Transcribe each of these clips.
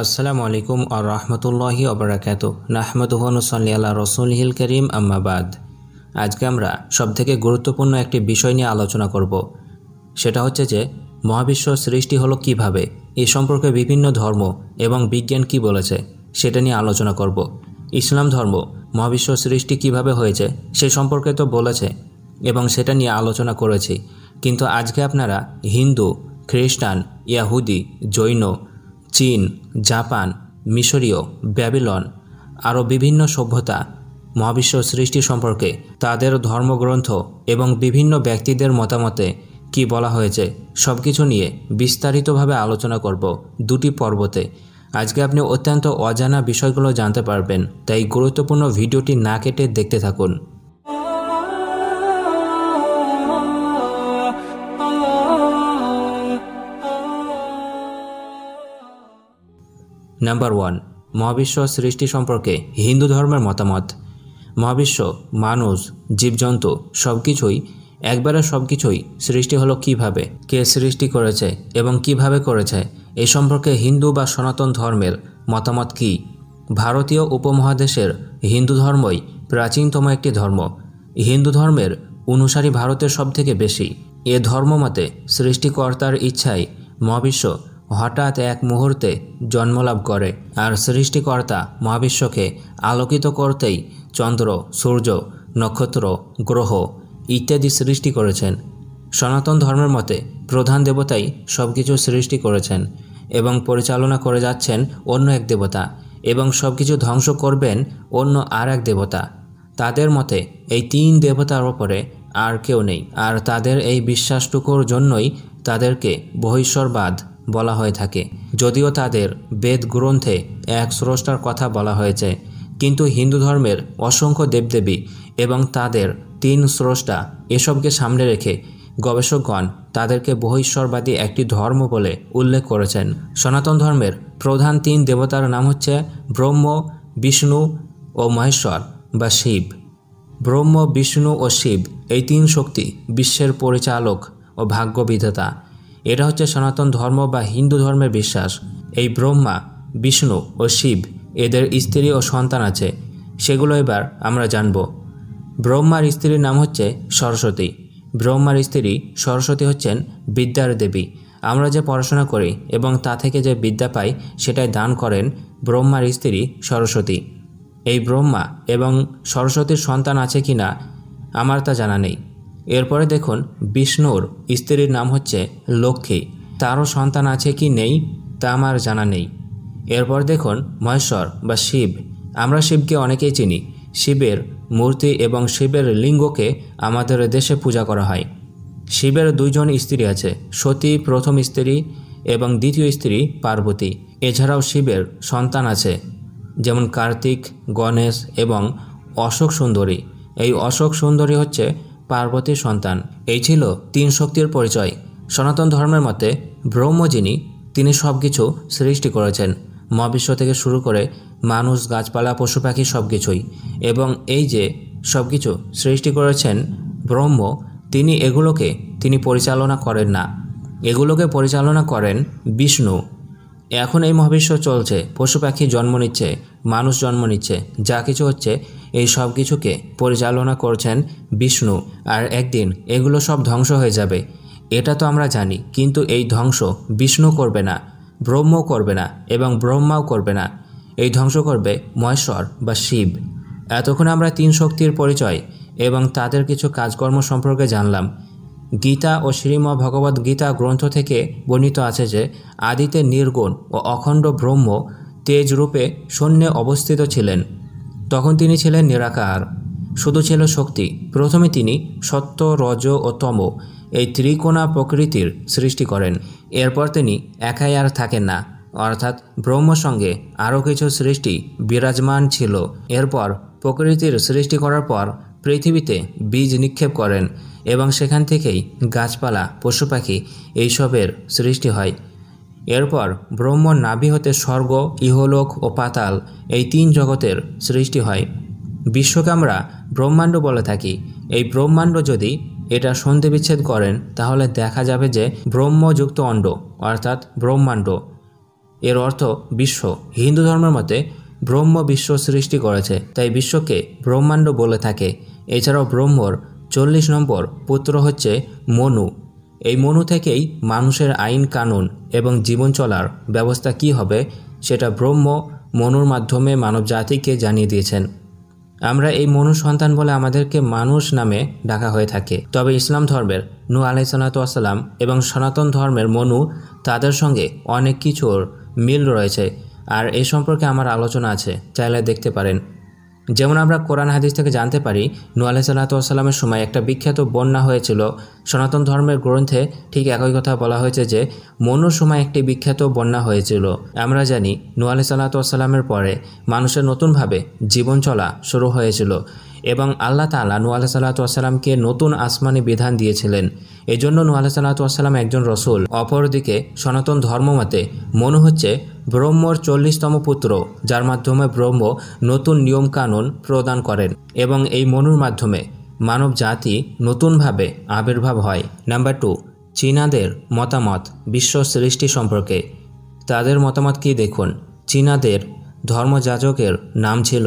আসসালামু আলাইকুম আর রহমতুল্লাহ অবরাকাত নাহমদুহনুসল্লি আল্লাহ রসুলহিল করিম আম্মাবাদ আজকে আমরা সবথেকে গুরুত্বপূর্ণ একটি বিষয় নিয়ে আলোচনা করব সেটা হচ্ছে যে মহাবিশ্ব সৃষ্টি হলো কিভাবে এ সম্পর্কে বিভিন্ন ধর্ম এবং বিজ্ঞান কি বলেছে সেটা নিয়ে আলোচনা করব ইসলাম ধর্ম মহাবিশ্ব সৃষ্টি কিভাবে হয়েছে সে সম্পর্কে তো বলেছে এবং সেটা নিয়ে আলোচনা করেছি কিন্তু আজকে আপনারা হিন্দু খ্রিস্টান ইয়াহুদি জৈন চীন জাপান মিশরীয় ব্যাবিলন আরও বিভিন্ন সভ্যতা মহাবিশ্ব সৃষ্টি সম্পর্কে তাদের ধর্মগ্রন্থ এবং বিভিন্ন ব্যক্তিদের মতামতে কি বলা হয়েছে সব কিছু নিয়ে বিস্তারিতভাবে আলোচনা করব দুটি পর্বতে আজকে আপনি অত্যন্ত অজানা বিষয়গুলো জানতে পারবেন তাই গুরুত্বপূর্ণ ভিডিওটি না কেটে দেখতে থাকুন নাম্বার ওয়ান মহাবিশ্ব সৃষ্টি সম্পর্কে হিন্দু ধর্মের মতামত মহাবিশ্ব মানুষ জীবজন্তু সব কিছুই একবারে সব কিছুই সৃষ্টি হলো কিভাবে কে সৃষ্টি করেছে এবং কিভাবে করেছে এ সম্পর্কে হিন্দু বা সনাতন ধর্মের মতামত কি ভারতীয় উপমহাদেশের হিন্দু ধর্মই প্রাচীনতম একটি ধর্ম হিন্দু ধর্মের অনুসারী ভারতের সবথেকে বেশি এ ধর্মমতে সৃষ্টিকর্তার ইচ্ছায় মহাবিশ্ব হঠাৎ এক মুহূর্তে জন্মলাভ করে আর সৃষ্টিকর্তা মহাবিশ্বকে আলোকিত করতেই চন্দ্র সূর্য নক্ষত্র গ্রহ ইত্যাদি সৃষ্টি করেছেন সনাতন ধর্মের মতে প্রধান দেবতাই সব কিছু সৃষ্টি করেছেন এবং পরিচালনা করে যাচ্ছেন অন্য এক দেবতা এবং সব কিছু ধ্বংস করবেন অন্য আর এক দেবতা তাদের মতে এই তিন দেবতার ওপরে আর কেউ নেই আর তাদের এই বিশ্বাসটুকুর জন্যই তাদেরকে বহিষ্বরবাদ বলা হয়ে থাকে যদিও তাদের বেদ গ্রন্থে এক স্রষ্টার কথা বলা হয়েছে কিন্তু হিন্দু ধর্মের অসংখ্য দেবদেবী এবং তাদের তিন স্রষ্টা এসবকে সামনে রেখে গবেষকগণ তাদেরকে বহিশ্বরবাদী একটি ধর্ম বলে উল্লেখ করেছেন সনাতন ধর্মের প্রধান তিন দেবতার নাম হচ্ছে ব্রহ্ম বিষ্ণু ও মহেশ্বর বা শিব ব্রহ্ম বিষ্ণু ও শিব এই তিন শক্তি বিশ্বের পরিচালক ও ভাগ্যবিধাতা এটা হচ্ছে সনাতন ধর্ম বা হিন্দু ধর্মের বিশ্বাস এই ব্রহ্মা বিষ্ণু ও শিব এদের স্ত্রী ও সন্তান আছে সেগুলো এবার আমরা জানব ব্রহ্মার স্ত্রীর নাম হচ্ছে সরস্বতী ব্রহ্মার স্ত্রী সরস্বতী হচ্ছেন বিদ্যার দেবী আমরা যে পড়াশোনা করি এবং তা থেকে যে বিদ্যা পাই সেটাই দান করেন ব্রহ্মার স্ত্রী সরস্বতী এই ব্রহ্মা এবং সরস্বতীর সন্তান আছে কি না আমার তা জানা নেই এরপরে দেখুন বিষ্ণুর স্ত্রীর নাম হচ্ছে লক্ষ্মী তারও সন্তান আছে কি নেই তা আমার জানা নেই এরপর দেখুন মহেশ্বর বা শিব আমরা শিবকে অনেকেই চিনি শিবের মূর্তি এবং শিবের লিঙ্গকে আমাদের দেশে পূজা করা হয় শিবের দুইজন স্ত্রী আছে সতী প্রথম স্ত্রী এবং দ্বিতীয় স্ত্রী পার্বতী এছাড়াও শিবের সন্তান আছে যেমন কার্তিক গণেশ এবং অশোক সুন্দরী এই অশোক সুন্দরী হচ্ছে পার্বতীর সন্তান এই ছিল তিন শক্তির পরিচয় সনাতন ধর্মের মতে ব্রহ্ম যিনি তিনি সব কিছু সৃষ্টি করেছেন মহাবিশ্ব থেকে শুরু করে মানুষ গাছপালা পশু পাখি সব কিছুই এবং এই যে সব কিছু সৃষ্টি করেছেন ব্রহ্ম তিনি এগুলোকে তিনি পরিচালনা করেন না এগুলোকে পরিচালনা করেন বিষ্ণু এখন এই মহাবিশ্ব চলছে পশু পাখি জন্ম নিচ্ছে মানুষ জন্ম নিচ্ছে যা কিছু হচ্ছে এই সব কিছুকে পরিচালনা করছেন বিষ্ণু আর একদিন এগুলো সব ধ্বংস হয়ে যাবে এটা তো আমরা জানি কিন্তু এই ধ্বংস বিষ্ণু করবে না ব্রহ্ম করবে না এবং ব্রহ্মাও করবে না এই ধ্বংস করবে মহেশ্বর বা শিব এতক্ষণ আমরা তিন শক্তির পরিচয় এবং তাদের কিছু কাজকর্ম সম্পর্কে জানলাম গীতা ও শ্রীম ভগবত গীতা গ্রন্থ থেকে বর্ণিত আছে যে আদিতে নির্গুণ ও অখণ্ড ব্রহ্ম তেজরূপে শূন্যে অবস্থিত ছিলেন তখন তিনি ছিলেন নিরাকার শুধু ছিল শক্তি প্রথমে তিনি সত্য রজ ও তম এই ত্রিকোণা প্রকৃতির সৃষ্টি করেন এরপর তিনি একাই আর থাকেন না অর্থাৎ ব্রহ্ম সঙ্গে আরও কিছু সৃষ্টি বিরাজমান ছিল এরপর প্রকৃতির সৃষ্টি করার পর পৃথিবীতে বীজ নিক্ষেপ করেন এবং সেখান থেকেই গাছপালা পশু পাখি এইসবের সৃষ্টি হয় এরপর ব্রহ্ম নাভি হতে স্বর্গ ইহলোক ও পাতাল এই তিন জগতের সৃষ্টি হয় বিশ্বকে আমরা ব্রহ্মাণ্ড বলে থাকি এই ব্রহ্মাণ্ড যদি এটা সন্ধি বিচ্ছেদ করেন তাহলে দেখা যাবে যে ব্রহ্মযুক্ত অণ্ড অর্থাৎ ব্রহ্মাণ্ড এর অর্থ বিশ্ব হিন্দু ধর্মের মতে ব্রহ্ম বিশ্ব সৃষ্টি করেছে তাই বিশ্বকে ব্রহ্মাণ্ড বলে থাকে এছাড়াও ব্রহ্মর চল্লিশ নম্বর পুত্র হচ্ছে মনু এই মনু থেকেই মানুষের আইন কানুন এবং জীবন চলার ব্যবস্থা কি হবে সেটা ব্রহ্ম মনুর মাধ্যমে মানব জাতিকে জানিয়ে দিয়েছেন আমরা এই মনু সন্তান বলে আমাদেরকে মানুষ নামে ডাকা হয়ে থাকে তবে ইসলাম ধর্মের নু সালাতাম এবং সনাতন ধর্মের মনু তাদের সঙ্গে অনেক কিছুর মিল রয়েছে আর এই সম্পর্কে আমার আলোচনা আছে চাইলে দেখতে পারেন যেমন আমরা কোরআন হাদিস থেকে জানতে পারি নুয়াল আলাহ সাল্লাহসাল্লামের সময় একটা বিখ্যাত বন্যা হয়েছিল সনাতন ধর্মের গ্রন্থে ঠিক একই কথা বলা হয়েছে যে মনু সময় একটি বিখ্যাত বন্যা হয়েছিল আমরা জানি নুয়াল আলাহ সাল্লাহসাল্লামের পরে মানুষের নতুনভাবে জীবন চলা শুরু হয়েছিল এবং আল্লাহ তালা নু আল্লাহ সাল্লাহসাল্লামকে নতুন আসমানি বিধান দিয়েছিলেন এজন্য নু আল্লাহ সাল্লাহসাল্লাম একজন রসুল অপরদিকে সনাতন ধর্মমতে মনু হচ্ছে ব্রহ্মর চল্লিশতম পুত্র যার মাধ্যমে ব্রহ্ম নতুন নিয়মকানুন প্রদান করেন এবং এই মনুর মাধ্যমে মানব জাতি নতুনভাবে আবির্ভাব হয় নাম্বার টু চীনাদের মতামত বিশ্ব সৃষ্টি সম্পর্কে তাদের মতামত কি দেখুন চীনাদের ধর্মযাজকের নাম ছিল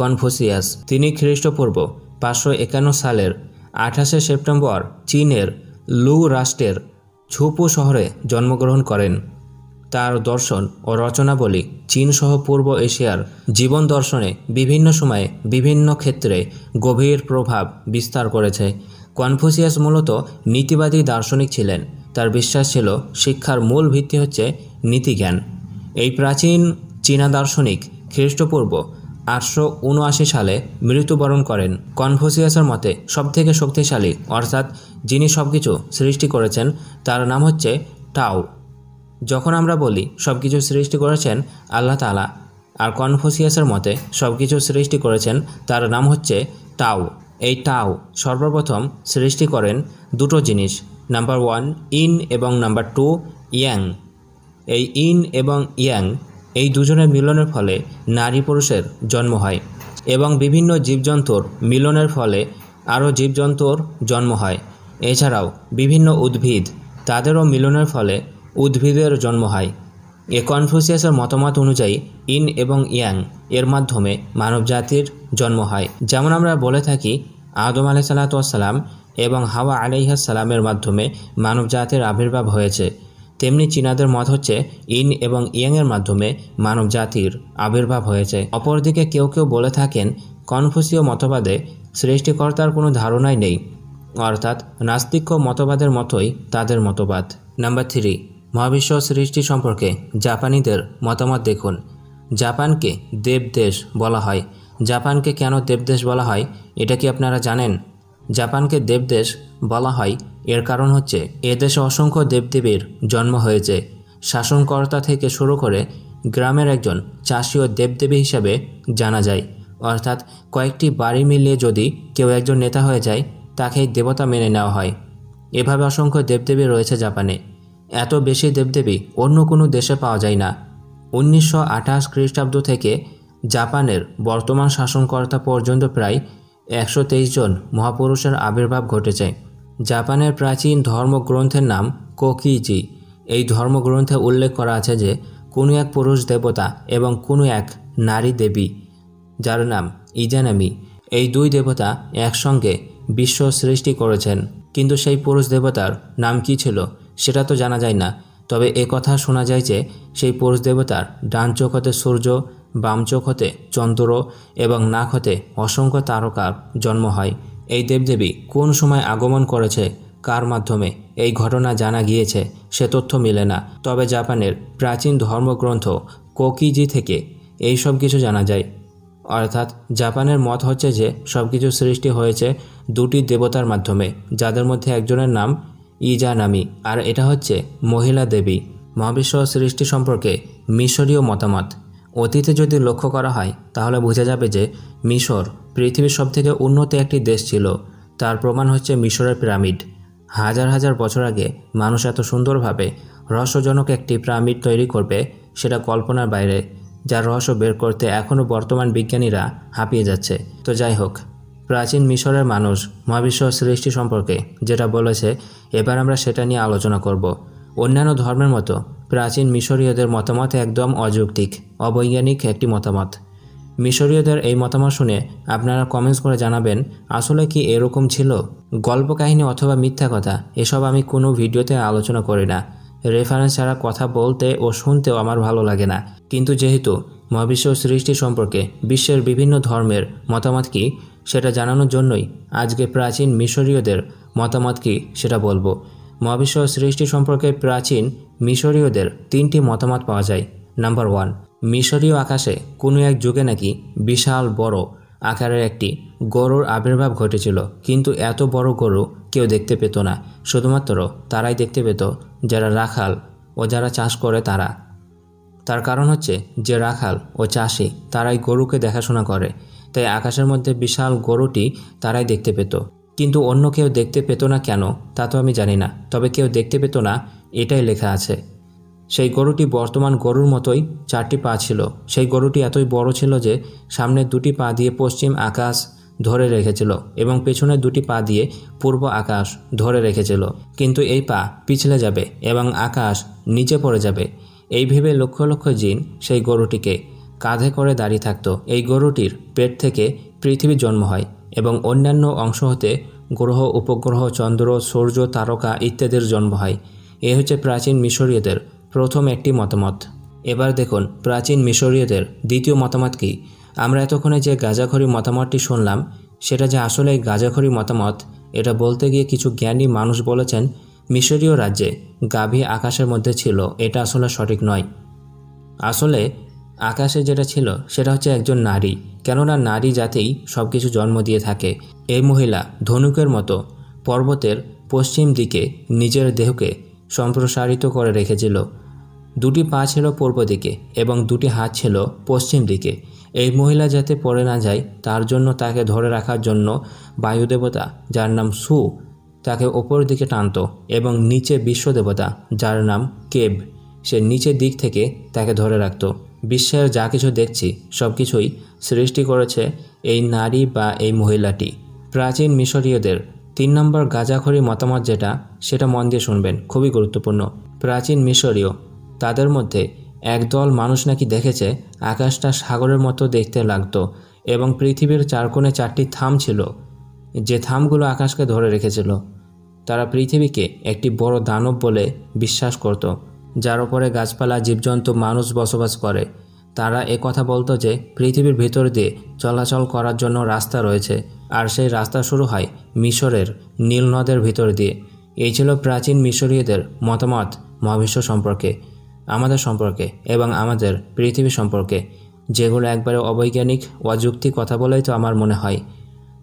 কনফুসিয়াস তিনি খ্রিস্টপূর্ব পাঁচশো একান্ন সালের আঠাশে সেপ্টেম্বর চীনের লু রাষ্ট্রের ছুপু শহরে জন্মগ্রহণ করেন তার দর্শন ও রচনাবলী চীনসহ পূর্ব এশিয়ার জীবন দর্শনে বিভিন্ন সময়ে বিভিন্ন ক্ষেত্রে গভীর প্রভাব বিস্তার করেছে কনফুসিয়াস মূলত নীতিবাদী দার্শনিক ছিলেন তার বিশ্বাস ছিল শিক্ষার মূল ভিত্তি হচ্ছে নীতিজ্ঞান এই প্রাচীন চীনা দার্শনিক খ্রিস্টপূর্ব আটশো উনআশি সালে মৃত্যুবরণ করেন কনফুসিয়াসের মতে সবথেকে শক্তিশালী অর্থাৎ যিনি সব কিছু সৃষ্টি করেছেন তার নাম হচ্ছে টাও যখন আমরা বলি সব কিছু সৃষ্টি করেছেন আল্লাহ তালা আর কনফুসিয়াসের মতে সব কিছু সৃষ্টি করেছেন তার নাম হচ্ছে টাও এই টাও সর্বপ্রথম সৃষ্টি করেন দুটো জিনিস নাম্বার ওয়ান ইন এবং নাম্বার টু ইয়াং এই ইন এবং ইয়াং এই দুজনের মিলনের ফলে নারী পুরুষের জন্ম হয় এবং বিভিন্ন জীবজন্তুর মিলনের ফলে আরও জীবজন্তুর জন্ম হয় এছাড়াও বিভিন্ন উদ্ভিদ তাদেরও মিলনের ফলে উদ্ভিদের জন্ম হয় এ কনফুসিয়াসের মতামত অনুযায়ী ইন এবং ইয়াং এর মাধ্যমে মানবজাতির জন্ম হয় যেমন আমরা বলে থাকি আদম আলি সালাতাম এবং হাওয়া আলাইহাসালামের মাধ্যমে মানবজাতির আবির্ভাব হয়েছে তেমনি চীনাদের মত হচ্ছে ইন এবং ইয়ংয়ের মাধ্যমে মানব জাতির আবির্ভাব হয়েছে অপরদিকে কেউ কেউ বলে থাকেন কনফুসীয় মতবাদে সৃষ্টিকর্তার কোনো ধারণাই নেই অর্থাৎ নাস্তিক্য মতবাদের মতোই তাদের মতবাদ নাম্বার থ্রি মহাবিশ্ব সৃষ্টি সম্পর্কে জাপানিদের মতামত দেখুন জাপানকে দেবদেশ বলা হয় জাপানকে কেন দেবদেশ বলা হয় এটা কি আপনারা জানেন জাপানকে দেবদেশ বলা হয় এর কারণ হচ্ছে এদেশে অসংখ্য দেবদেবীর জন্ম হয়েছে শাসনকর্তা থেকে শুরু করে গ্রামের একজন চাষি ও দেবদেবী হিসাবে জানা যায় অর্থাৎ কয়েকটি বাড়ি মিলিয়ে যদি কেউ একজন নেতা হয়ে যায় তাকেই দেবতা মেনে নেওয়া হয় এভাবে অসংখ্য দেবদেবী রয়েছে জাপানে এত বেশি দেবদেবী অন্য কোনো দেশে পাওয়া যায় না উনিশশো আঠাশ খ্রিস্টাব্দ থেকে জাপানের বর্তমান শাসনকর্তা পর্যন্ত প্রায় একশো জন মহাপুরুষের আবির্ভাব ঘটেছে জাপানের প্রাচীন ধর্মগ্রন্থের নাম কোকিজি এই ধর্মগ্রন্থে উল্লেখ করা আছে যে কোনো এক পুরুষ দেবতা এবং কোনো এক নারী দেবী যার নাম ইজানামি এই দুই দেবতা একসঙ্গে বিশ্ব সৃষ্টি করেছেন কিন্তু সেই পুরুষ দেবতার নাম কি ছিল সেটা তো জানা যায় না তবে এ কথা শোনা যায় যে সেই পুরুষ দেবতার ডান চোখ হতে সূর্য বাম চোখ হতে চন্দ্র এবং নাক হতে অসংখ্য তারকার জন্ম হয় এই দেবদেবী কোন সময় আগমন করেছে কার মাধ্যমে এই ঘটনা জানা গিয়েছে সে তথ্য মিলে না তবে জাপানের প্রাচীন ধর্মগ্রন্থ কোকিজি থেকে এই সব কিছু জানা যায় অর্থাৎ জাপানের মত হচ্ছে যে সব কিছু সৃষ্টি হয়েছে দুটি দেবতার মাধ্যমে যাদের মধ্যে একজনের নাম ইজা নামি আর এটা হচ্ছে মহিলা দেবী মহাবিশ্ব সৃষ্টি সম্পর্কে মিশরীয় মতামত অতীতে যদি লক্ষ্য করা হয় তাহলে বোঝা যাবে যে মিশর পৃথিবীর সবথেকে উন্নত একটি দেশ ছিল তার প্রমাণ হচ্ছে মিশরের পিরামিড হাজার হাজার বছর আগে মানুষ এত সুন্দরভাবে রহস্যজনক একটি পিরামিড তৈরি করবে সেটা কল্পনার বাইরে যার রহস্য বের করতে এখনও বর্তমান বিজ্ঞানীরা হাঁপিয়ে যাচ্ছে তো যাই হোক প্রাচীন মিশরের মানুষ মহাবিশ্ব সৃষ্টি সম্পর্কে যেটা বলেছে এবার আমরা সেটা নিয়ে আলোচনা করব অন্যান্য ধর্মের মতো প্রাচীন মিশরীয়দের মতামত একদম অযৌক্তিক অবৈজ্ঞানিক একটি মতামত মিশরীয়দের এই মতামত শুনে আপনারা কমেন্টস করে জানাবেন আসলে কি এরকম ছিল গল্প কাহিনী অথবা মিথ্যা কথা এসব আমি কোনো ভিডিওতে আলোচনা করি না রেফারেন্স ছাড়া কথা বলতে ও শুনতেও আমার ভালো লাগে না কিন্তু যেহেতু মহাবিশ্ব সৃষ্টি সম্পর্কে বিশ্বের বিভিন্ন ধর্মের মতামত কি সেটা জানানোর জন্যই আজকে প্রাচীন মিশরীয়দের মতামত কি সেটা বলবো মহাবিশ্ব সৃষ্টি সম্পর্কে প্রাচীন মিশরীয়দের তিনটি মতামত পাওয়া যায় নাম্বার ওয়ান মিশরীয় আকাশে কোনো এক যুগে নাকি বিশাল বড় আকারের একটি গরুর আবির্ভাব ঘটেছিল কিন্তু এত বড় গরু কেউ দেখতে পেত না শুধুমাত্র তারাই দেখতে পেত যারা রাখাল ও যারা চাষ করে তারা তার কারণ হচ্ছে যে রাখাল ও চাষি তারাই গরুকে দেখাশোনা করে তাই আকাশের মধ্যে বিশাল গরুটি তারাই দেখতে পেত কিন্তু অন্য কেউ দেখতে পেত না কেন তা তো আমি জানি না তবে কেউ দেখতে পেত না এটাই লেখা আছে সেই গরুটি বর্তমান গরুর মতোই চারটি পা ছিল সেই গরুটি এতই বড় ছিল যে সামনে দুটি পা দিয়ে পশ্চিম আকাশ ধরে রেখেছিল এবং পেছনে দুটি পা দিয়ে পূর্ব আকাশ ধরে রেখেছিল কিন্তু এই পা পিছলে যাবে এবং আকাশ নিচে পড়ে যাবে এই ভেবে লক্ষ লক্ষ জিন সেই গরুটিকে কাঁধে করে দাঁড়িয়ে থাকত এই গরুটির পেট থেকে পৃথিবীর জন্ম হয় এবং অন্যান্য অংশ হতে গ্রহ উপগ্রহ চন্দ্র সূর্য তারকা ইত্যাদির জন্ম হয় এ হচ্ছে প্রাচীন মিশরীয়দের প্রথম একটি মতামত এবার দেখুন প্রাচীন মিশরীয়দের দ্বিতীয় মতামত কি আমরা এতক্ষণে যে গাঁজাখড়ি মতামতটি শুনলাম সেটা যে আসলে গাঁজাখড়ি মতামত এটা বলতে গিয়ে কিছু জ্ঞানী মানুষ বলেছেন মিশরীয় রাজ্যে গাভী আকাশের মধ্যে ছিল এটা আসলে সঠিক নয় আসলে আকাশে যেটা ছিল সেটা হচ্ছে একজন নারী কেননা নারী জাতেই সব কিছু জন্ম দিয়ে থাকে এই মহিলা ধনুকের মতো পর্বতের পশ্চিম দিকে নিজের দেহকে সম্প্রসারিত করে রেখেছিল দুটি পা ছিল পূর্ব দিকে এবং দুটি হাত ছিল পশ্চিম দিকে এই মহিলা যাতে পড়ে না যায় তার জন্য তাকে ধরে রাখার জন্য বায়ুদেবতা যার নাম সু তাকে ওপর দিকে টানত এবং নিচে বিশ্বদেবতা যার নাম কেব সে নিচের দিক থেকে তাকে ধরে রাখত বিশ্বের যা কিছু দেখছি সব কিছুই সৃষ্টি করেছে এই নারী বা এই মহিলাটি প্রাচীন মিশরীয়দের তিন নম্বর গাঁজাখড়ি মতামত যেটা সেটা মন দিয়ে শুনবেন খুবই গুরুত্বপূর্ণ প্রাচীন মিশরীয় তাদের মধ্যে একদল মানুষ নাকি দেখেছে আকাশটা সাগরের মতো দেখতে লাগতো এবং পৃথিবীর চার কোণে চারটি থাম ছিল যে থামগুলো আকাশকে ধরে রেখেছিল তারা পৃথিবীকে একটি বড় দানব বলে বিশ্বাস করত যার উপরে গাছপালা জীবজন্তু মানুষ বসবাস করে তারা এ কথা বলতো যে পৃথিবীর ভেতর দিয়ে চলাচল করার জন্য রাস্তা রয়েছে আর সেই রাস্তা শুরু হয় মিশরের নীল নদের ভিতর দিয়ে এই ছিল প্রাচীন মিশরীয়দের মতামত মহাবিশ্ব সম্পর্কে আমাদের সম্পর্কে এবং আমাদের পৃথিবী সম্পর্কে যেগুলো একবারে অবৈজ্ঞানিক অযুক্তি কথা বলেই তো আমার মনে হয়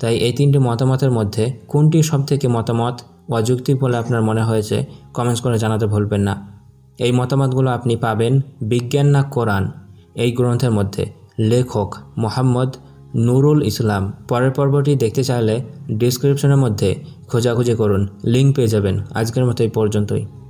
তাই এই তিনটি মতামতের মধ্যে কোনটি সবথেকে মতামত অযুক্তি বলে আপনার মনে হয়েছে কমেন্টস করে জানাতে ভুলবেন না এই মতামতগুলো আপনি পাবেন বিজ্ঞান না কোরআন এই গ্রন্থের মধ্যে লেখক মোহাম্মদ নুরুল ইসলাম পরের পর্বটি দেখতে চাইলে ডিসক্রিপশনের মধ্যে খোঁজাখুঁজি করুন লিঙ্ক পেয়ে যাবেন আজকের মতো এই পর্যন্তই